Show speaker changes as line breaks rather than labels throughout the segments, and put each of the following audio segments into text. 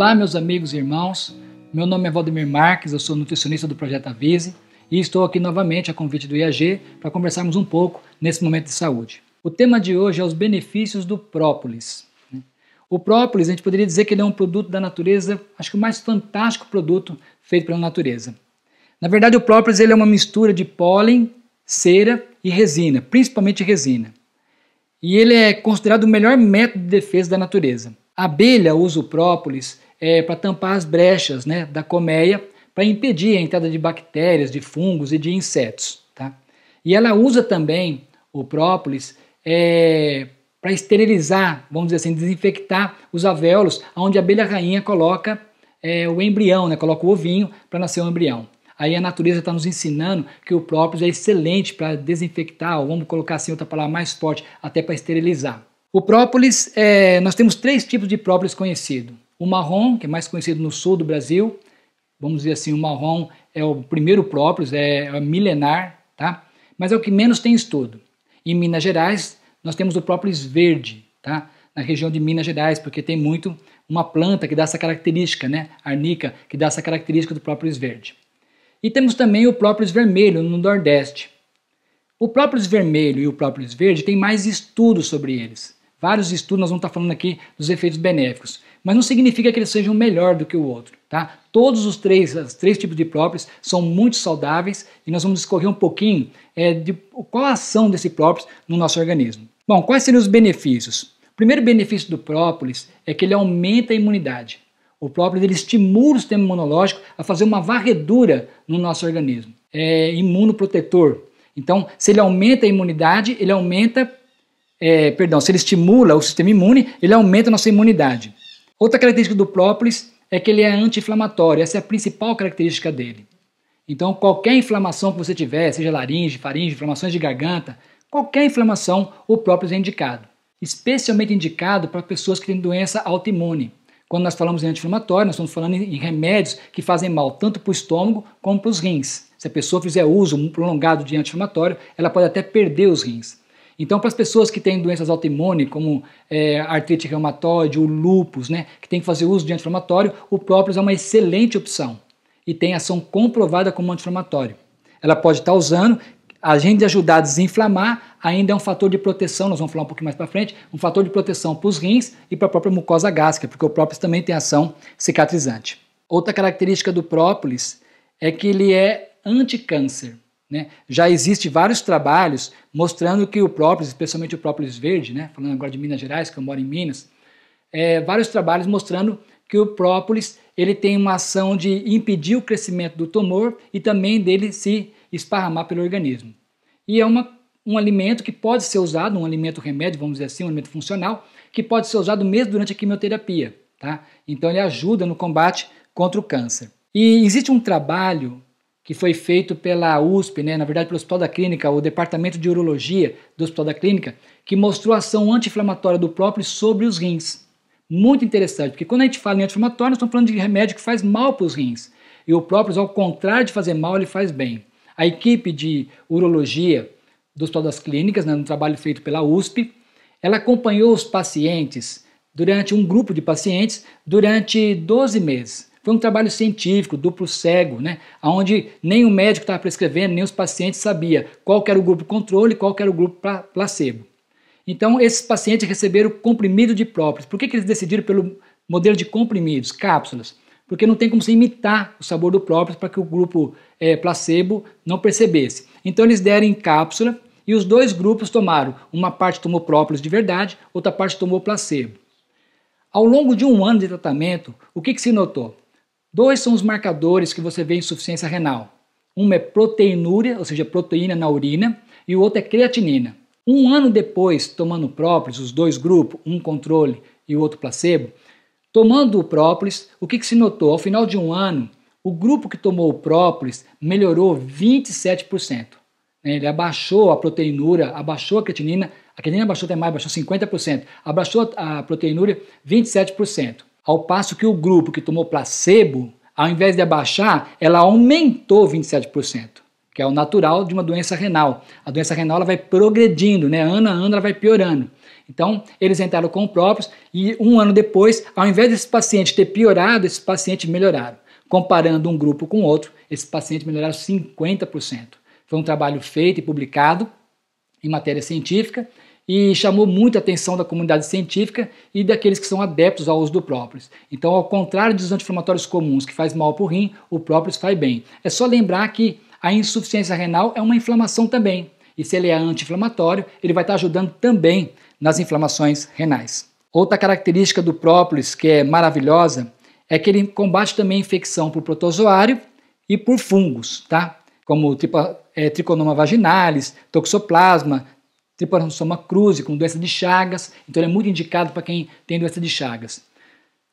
Olá, meus amigos e irmãos. Meu nome é Valdemir Marques, eu sou nutricionista do Projeto Avise e estou aqui novamente a convite do IAG para conversarmos um pouco nesse momento de saúde. O tema de hoje é os benefícios do própolis. Né? O própolis, a gente poderia dizer que ele é um produto da natureza, acho que o mais fantástico produto feito pela natureza. Na verdade, o própolis ele é uma mistura de pólen, cera e resina, principalmente resina. E ele é considerado o melhor método de defesa da natureza. A abelha usa o própolis é, para tampar as brechas né, da colmeia para impedir a entrada de bactérias, de fungos e de insetos. Tá? E ela usa também o própolis é, para esterilizar, vamos dizer assim, desinfectar os avéolos, onde a abelha rainha coloca é, o embrião, né, coloca o ovinho para nascer o um embrião. Aí a natureza está nos ensinando que o própolis é excelente para desinfectar, ou vamos colocar assim outra palavra mais forte, até para esterilizar. O própolis, é, nós temos três tipos de própolis conhecido. O marrom, que é mais conhecido no sul do Brasil, vamos dizer assim, o marrom é o primeiro próprio, é, é milenar, tá? Mas é o que menos tem estudo. Em Minas Gerais, nós temos o própolis verde, tá? Na região de Minas Gerais, porque tem muito uma planta que dá essa característica, né? Arnica, que dá essa característica do própolis verde. E temos também o própolis vermelho no Nordeste. O própolis vermelho e o própolis verde tem mais estudos sobre eles vários estudos, nós vamos estar falando aqui dos efeitos benéficos. Mas não significa que eles sejam melhor do que o outro, tá? Todos os três, os três tipos de própolis são muito saudáveis e nós vamos discorrer um pouquinho é, de qual a ação desse própolis no nosso organismo. Bom, quais seriam os benefícios? O primeiro benefício do própolis é que ele aumenta a imunidade. O própolis ele estimula o sistema imunológico a fazer uma varredura no nosso organismo. É imunoprotetor. Então, se ele aumenta a imunidade, ele aumenta é, perdão, se ele estimula o sistema imune, ele aumenta a nossa imunidade. Outra característica do própolis é que ele é anti-inflamatório, essa é a principal característica dele. Então, qualquer inflamação que você tiver, seja laringe, faringe, inflamações de garganta, qualquer inflamação, o própolis é indicado. Especialmente indicado para pessoas que têm doença autoimune. Quando nós falamos em anti-inflamatório, nós estamos falando em remédios que fazem mal tanto para o estômago como para os rins. Se a pessoa fizer uso prolongado de anti-inflamatório, ela pode até perder os rins. Então, para as pessoas que têm doenças autoimunes, como é, artrite reumatoide ou lúpus, né, que tem que fazer uso de anti-inflamatório, o própolis é uma excelente opção e tem ação comprovada como anti-inflamatório. Ela pode estar usando, além de ajudar a desinflamar, ainda é um fator de proteção, nós vamos falar um pouquinho mais para frente, um fator de proteção para os rins e para a própria mucosa gástrica, porque o própolis também tem ação cicatrizante. Outra característica do própolis é que ele é anticâncer. Né? Já existe vários trabalhos mostrando que o próprio, especialmente o própolis verde, né? falando agora de Minas Gerais, que eu moro em Minas, é, vários trabalhos mostrando que o própolis ele tem uma ação de impedir o crescimento do tumor e também dele se esparramar pelo organismo. E é uma, um alimento que pode ser usado, um alimento remédio, vamos dizer assim, um alimento funcional, que pode ser usado mesmo durante a quimioterapia. Tá? Então ele ajuda no combate contra o câncer. E existe um trabalho que foi feito pela USP, né, na verdade pelo Hospital da Clínica, o Departamento de Urologia do Hospital da Clínica, que mostrou a ação anti-inflamatória do próprio sobre os rins. Muito interessante, porque quando a gente fala em anti-inflamatório, nós estamos falando de remédio que faz mal para os rins. E o próprio, ao contrário de fazer mal, ele faz bem. A equipe de urologia do Hospital das Clínicas, né, no trabalho feito pela USP, ela acompanhou os pacientes durante um grupo de pacientes durante 12 meses. Foi um trabalho científico, duplo cego, né? onde nem o médico estava prescrevendo, nem os pacientes sabia qual era o grupo controle e qual era o grupo placebo. Então, esses pacientes receberam comprimido de própolis. Por que, que eles decidiram pelo modelo de comprimidos, cápsulas? Porque não tem como se imitar o sabor do própolis para que o grupo é, placebo não percebesse. Então, eles deram em cápsula e os dois grupos tomaram. Uma parte tomou própolis de verdade, outra parte tomou placebo. Ao longo de um ano de tratamento, o que, que se notou? Dois são os marcadores que você vê em insuficiência renal. Uma é proteinúria, ou seja, proteína na urina, e o outro é creatinina. Um ano depois, tomando própolis, os dois grupos, um controle e o outro placebo, tomando o própolis, o que, que se notou? Ao final de um ano, o grupo que tomou o própolis melhorou 27%. Né? Ele abaixou a proteinúria, abaixou a creatinina, a creatinina abaixou até mais, abaixou 50%, abaixou a proteinúria 27%. Ao passo que o grupo que tomou placebo, ao invés de abaixar, ela aumentou 27%, que é o natural de uma doença renal. A doença renal ela vai progredindo, né? ano a ano ela vai piorando. Então, eles entraram com próprios e um ano depois, ao invés desse paciente ter piorado, esse paciente melhoraram. Comparando um grupo com outro, esse paciente melhoraram 50%. Foi um trabalho feito e publicado em matéria científica e chamou muita atenção da comunidade científica e daqueles que são adeptos ao uso do própolis. Então, ao contrário dos anti-inflamatórios comuns que faz mal para o rim, o própolis faz bem. É só lembrar que a insuficiência renal é uma inflamação também, e se ele é anti-inflamatório, ele vai estar ajudando também nas inflamações renais. Outra característica do própolis que é maravilhosa é que ele combate também a infecção por protozoário e por fungos, tá? Como tipo, é, eh, triconoma vaginalis, toxoplasma, tripanossoma cruze com doença de Chagas, então ele é muito indicado para quem tem doença de Chagas.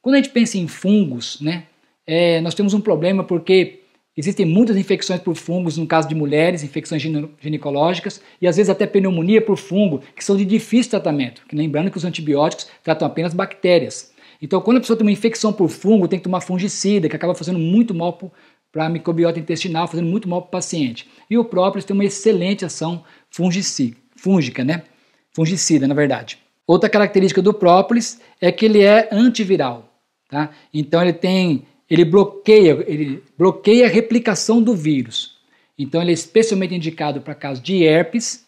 Quando a gente pensa em fungos, né, é, nós temos um problema porque existem muitas infecções por fungos, no caso de mulheres, infecções ginecológicas, e às vezes até pneumonia por fungo, que são de difícil tratamento, que, lembrando que os antibióticos tratam apenas bactérias. Então, quando a pessoa tem uma infecção por fungo, tem que tomar fungicida, que acaba fazendo muito mal para a microbiota intestinal, fazendo muito mal para o paciente. E o própolis tem uma excelente ação fungicida fúngica, né? Fungicida, na verdade. Outra característica do própolis é que ele é antiviral, tá? Então ele tem, ele bloqueia, ele bloqueia a replicação do vírus. Então ele é especialmente indicado para casos de herpes,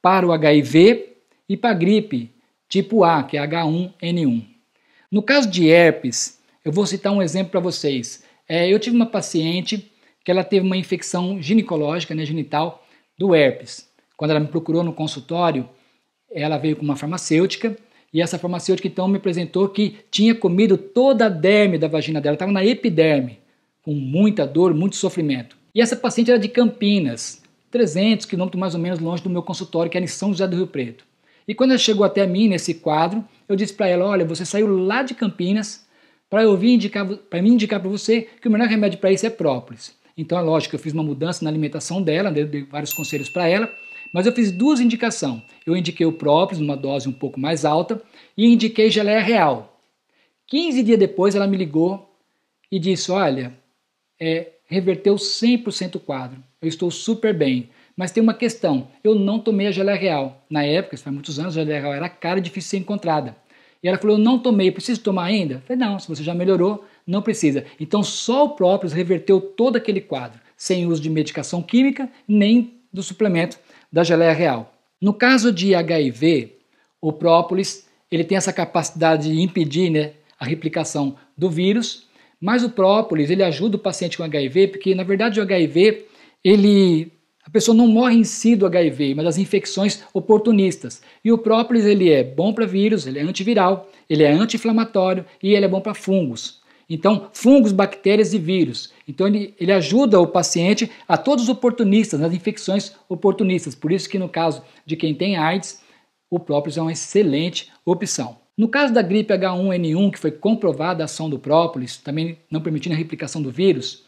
para o HIV e para a gripe tipo A, que é H1N1. No caso de herpes, eu vou citar um exemplo para vocês. É, eu tive uma paciente que ela teve uma infecção ginecológica, né, genital, do herpes. Quando ela me procurou no consultório, ela veio com uma farmacêutica e essa farmacêutica então me apresentou que tinha comido toda a derme da vagina dela, estava na epiderme, com muita dor, muito sofrimento. E essa paciente era de Campinas, 300 quilômetros mais ou menos longe do meu consultório, que era em São José do Rio Preto. E quando ela chegou até mim nesse quadro, eu disse para ela: Olha, você saiu lá de Campinas para eu vir indicar para mim indicar para você que o melhor remédio para isso é própolis. Então é lógico, que eu fiz uma mudança na alimentação dela, né, dei vários conselhos para ela mas eu fiz duas indicações. Eu indiquei o própolis numa dose um pouco mais alta e indiquei geleia real. 15 dias depois ela me ligou e disse: Olha, é, reverteu 100% o quadro. Eu estou super bem. Mas tem uma questão: eu não tomei a geleia real. Na época, isso faz muitos anos, a geleia real era cara e difícil de ser encontrada. E ela falou: eu não tomei, preciso tomar ainda? Eu falei: não, se você já melhorou, não precisa. Então só o própolis reverteu todo aquele quadro, sem uso de medicação química nem do suplemento da geleia real. No caso de HIV, o própolis ele tem essa capacidade de impedir né, a replicação do vírus, mas o própolis ele ajuda o paciente com HIV porque na verdade o HIV ele a pessoa não morre em si do HIV, mas das infecções oportunistas. E o própolis ele é bom para vírus, ele é antiviral, ele é anti-inflamatório e ele é bom para fungos. Então, fungos, bactérias e vírus. Então ele, ele ajuda o paciente a todos os oportunistas, nas infecções oportunistas. Por isso que no caso de quem tem AIDS, o própolis é uma excelente opção. No caso da gripe H1N1, que foi comprovada a ação do própolis, também não permitindo a replicação do vírus,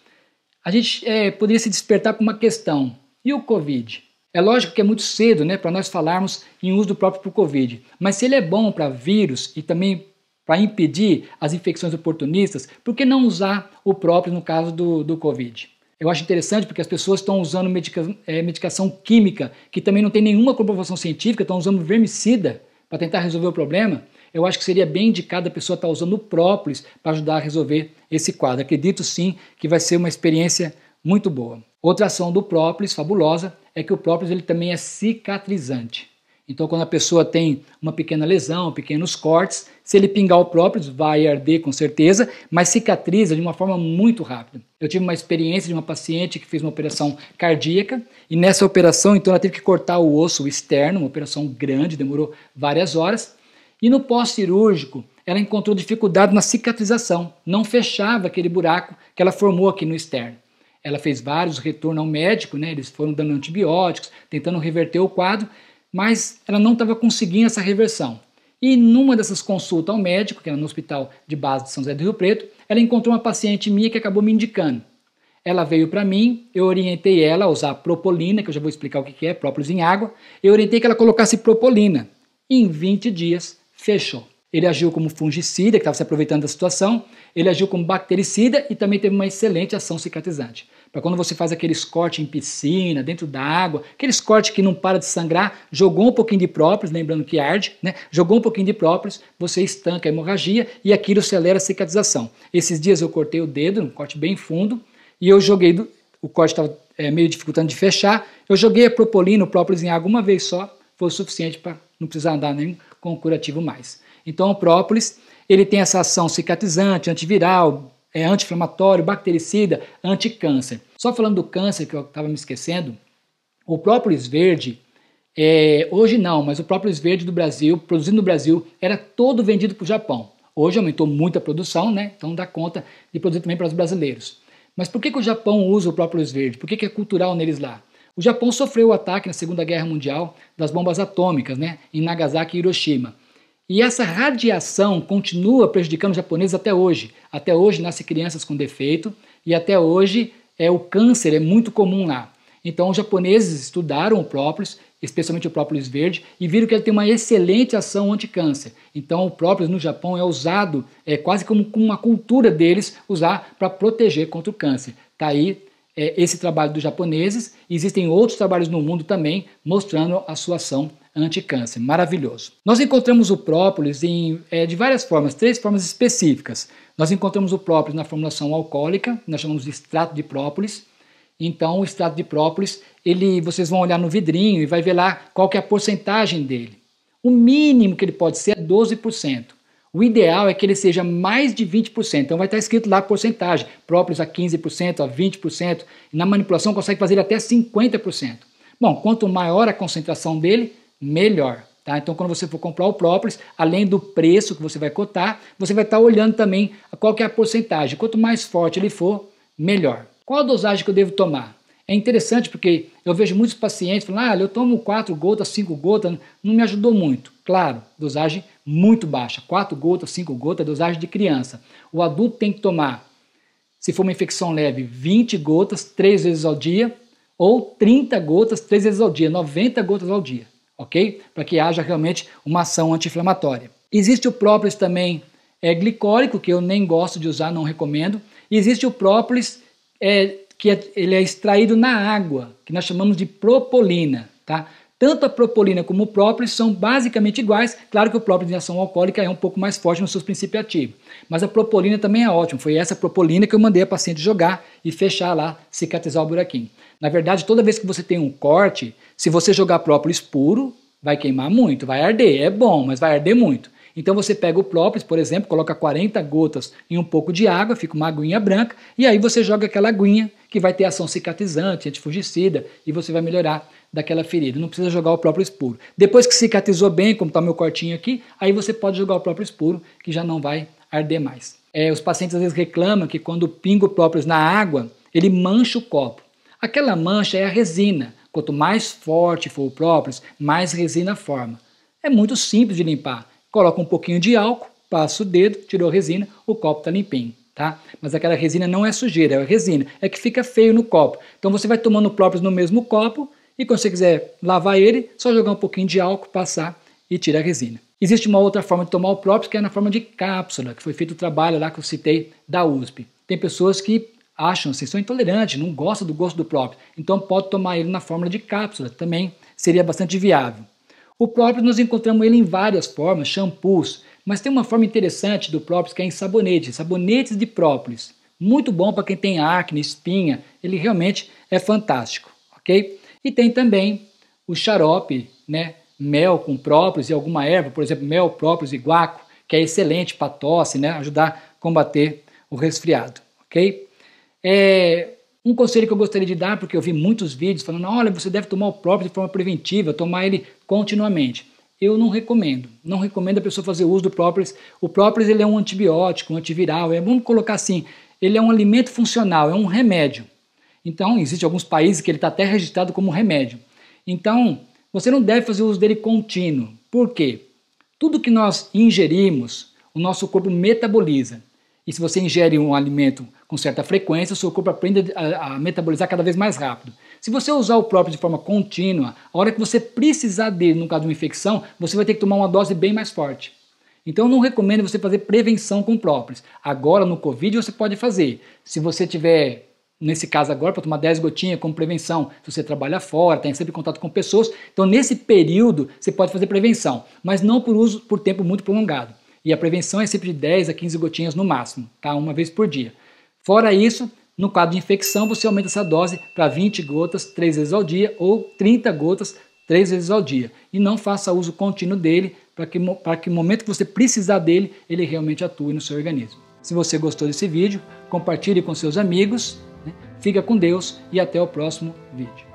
a gente é, poderia se despertar para uma questão. E o Covid? É lógico que é muito cedo né, para nós falarmos em uso do próprio para o Covid, mas se ele é bom para vírus e também para impedir as infecções oportunistas, por que não usar o próprio no caso do, do Covid? Eu acho interessante porque as pessoas estão usando medica, é, medicação química, que também não tem nenhuma comprovação científica, estão usando vermicida para tentar resolver o problema. Eu acho que seria bem indicado a pessoa estar tá usando o própolis para ajudar a resolver esse quadro. Acredito sim que vai ser uma experiência muito boa. Outra ação do própolis, fabulosa, é que o própolis ele também é cicatrizante. Então, quando a pessoa tem uma pequena lesão, pequenos cortes, se ele pingar o próprio, vai arder com certeza, mas cicatriza de uma forma muito rápida. Eu tive uma experiência de uma paciente que fez uma operação cardíaca e nessa operação, então, ela teve que cortar o osso externo, uma operação grande, demorou várias horas. E no pós-cirúrgico, ela encontrou dificuldade na cicatrização, não fechava aquele buraco que ela formou aqui no externo. Ela fez vários retornos ao médico, né? eles foram dando antibióticos, tentando reverter o quadro, mas ela não estava conseguindo essa reversão. E numa dessas consultas ao médico, que era no hospital de base de São José do Rio Preto, ela encontrou uma paciente minha que acabou me indicando. Ela veio para mim, eu orientei ela a usar propolina, que eu já vou explicar o que é, própolis em água. Eu orientei que ela colocasse propolina. Em 20 dias, fechou. Ele agiu como fungicida, que estava se aproveitando da situação, ele agiu como bactericida e também teve uma excelente ação cicatrizante para quando você faz aqueles cortes em piscina, dentro da água, aqueles cortes que não para de sangrar, jogou um pouquinho de própolis, lembrando que arde, né? Jogou um pouquinho de própolis, você estanca a hemorragia e aquilo acelera a cicatrização. Esses dias eu cortei o dedo, um corte bem fundo, e eu joguei, do, o corte estava é, meio dificultando de fechar, eu joguei a propolina, o própolis em água uma vez só, foi o suficiente para não precisar andar nem com o curativo mais. Então o própolis, ele tem essa ação cicatrizante, antiviral, é anti-inflamatório, bactericida, anti-câncer. Só falando do câncer, que eu estava me esquecendo, o própolis verde, é, hoje não, mas o própolis verde do Brasil, produzido no Brasil, era todo vendido para o Japão. Hoje aumentou muito a produção, né? então dá conta de produzir também para os brasileiros. Mas por que, que o Japão usa o própolis verde? Por que, que é cultural neles lá? O Japão sofreu o ataque na Segunda Guerra Mundial das bombas atômicas né? em Nagasaki e Hiroshima. E essa radiação continua prejudicando os japoneses até hoje. Até hoje nascem crianças com defeito e até hoje é o câncer é muito comum lá. Então os japoneses estudaram o própolis, especialmente o própolis verde, e viram que ele tem uma excelente ação anti-câncer. Então o própolis no Japão é usado, é quase como uma cultura deles usar para proteger contra o câncer. Tá aí é, esse trabalho dos japoneses. Existem outros trabalhos no mundo também mostrando a sua ação anticâncer. Maravilhoso. Nós encontramos o própolis em, é, de várias formas, três formas específicas. Nós encontramos o própolis na formulação alcoólica, nós chamamos de extrato de própolis. Então, o extrato de própolis, ele, vocês vão olhar no vidrinho e vai ver lá qual que é a porcentagem dele. O mínimo que ele pode ser é 12%. O ideal é que ele seja mais de 20%. Então vai estar escrito lá a porcentagem, próprios a 15%, a 20%. E na manipulação consegue fazer até 50%. Bom, quanto maior a concentração dele, melhor. Tá? Então, quando você for comprar o própolis, além do preço que você vai cotar, você vai estar tá olhando também qual que é a porcentagem. Quanto mais forte ele for, melhor. Qual a dosagem que eu devo tomar? É interessante porque eu vejo muitos pacientes falando, ah, eu tomo 4 gotas, 5 gotas, não me ajudou muito. Claro, dosagem muito baixa, 4 gotas, 5 gotas, dosagem de criança. O adulto tem que tomar, se for uma infecção leve, 20 gotas, 3 vezes ao dia, ou 30 gotas, 3 vezes ao dia, 90 gotas ao dia ok? Para que haja realmente uma ação anti-inflamatória. Existe o própolis também é, glicólico, que eu nem gosto de usar, não recomendo. E existe o própolis é, que é, ele é extraído na água, que nós chamamos de propolina, tá? Tanto a propolina como o própolis são basicamente iguais. Claro que o própolis em ação alcoólica é um pouco mais forte nos seus princípios ativos. Mas a propolina também é ótima. Foi essa propolina que eu mandei a paciente jogar e fechar lá, cicatrizar o buraquinho. Na verdade, toda vez que você tem um corte, se você jogar própolis puro, vai queimar muito, vai arder. É bom, mas vai arder muito. Então você pega o própolis, por exemplo, coloca 40 gotas em um pouco de água, fica uma aguinha branca, e aí você joga aquela aguinha que vai ter ação cicatrizante, antifungicida, e você vai melhorar daquela ferida. Não precisa jogar o próprio espuro. Depois que cicatrizou bem, como está o meu cortinho aqui, aí você pode jogar o próprio espuro, que já não vai arder mais. É, os pacientes às vezes reclamam que quando pinga o própolis na água, ele mancha o copo. Aquela mancha é a resina. Quanto mais forte for o própolis, mais resina forma. É muito simples de limpar. Coloca um pouquinho de álcool, passa o dedo, tirou a resina, o copo está limpinho. Tá? Mas aquela resina não é sujeira, é resina, é que fica feio no copo. Então você vai tomando o própolis no mesmo copo e quando você quiser lavar ele, só jogar um pouquinho de álcool, passar e tira a resina. Existe uma outra forma de tomar o própolis que é na forma de cápsula, que foi feito o trabalho lá que eu citei da USP. Tem pessoas que acham-se, são intolerantes, não gostam do gosto do próprio, então pode tomar ele na fórmula de cápsula, também seria bastante viável. O próprio nós encontramos ele em várias formas, shampoos, mas tem uma forma interessante do própolis que é em sabonetes, sabonetes de própolis. Muito bom para quem tem acne, espinha, ele realmente é fantástico, ok? E tem também o xarope, né? Mel com própolis e alguma erva, por exemplo, mel, própolis e guaco, que é excelente para tosse, né? Ajudar a combater o resfriado, ok? É, um conselho que eu gostaria de dar, porque eu vi muitos vídeos falando, olha, você deve tomar o próprio de forma preventiva, tomar ele continuamente. Eu não recomendo. Não recomendo a pessoa fazer uso do própolis. O própolis ele é um antibiótico, um antiviral. É, bom colocar assim, ele é um alimento funcional, é um remédio. Então, existem alguns países que ele está até registrado como remédio. Então, você não deve fazer uso dele contínuo. Por quê? Tudo que nós ingerimos, o nosso corpo metaboliza. E se você ingere um alimento com certa frequência, o seu corpo aprende a, a, metabolizar cada vez mais rápido. Se você usar o próprio de forma contínua, a hora que você precisar dele, no caso de uma infecção, você vai ter que tomar uma dose bem mais forte. Então, eu não recomendo você fazer prevenção com própolis. Agora, no Covid, você pode fazer. Se você tiver nesse caso agora, para tomar 10 gotinhas como prevenção, se você trabalha fora, tem sempre contato com pessoas, então nesse período você pode fazer prevenção, mas não por uso por tempo muito prolongado. E a prevenção é sempre de 10 a 15 gotinhas no máximo, tá? Uma vez por dia. Fora isso, no quadro de infecção, você aumenta essa dose para 20 gotas três vezes ao dia ou 30 gotas três vezes ao dia. E não faça uso contínuo dele para que, para que no momento que você precisar dele, ele realmente atue no seu organismo. Se você gostou desse vídeo, compartilhe com seus amigos, né? fica com Deus e até o próximo vídeo.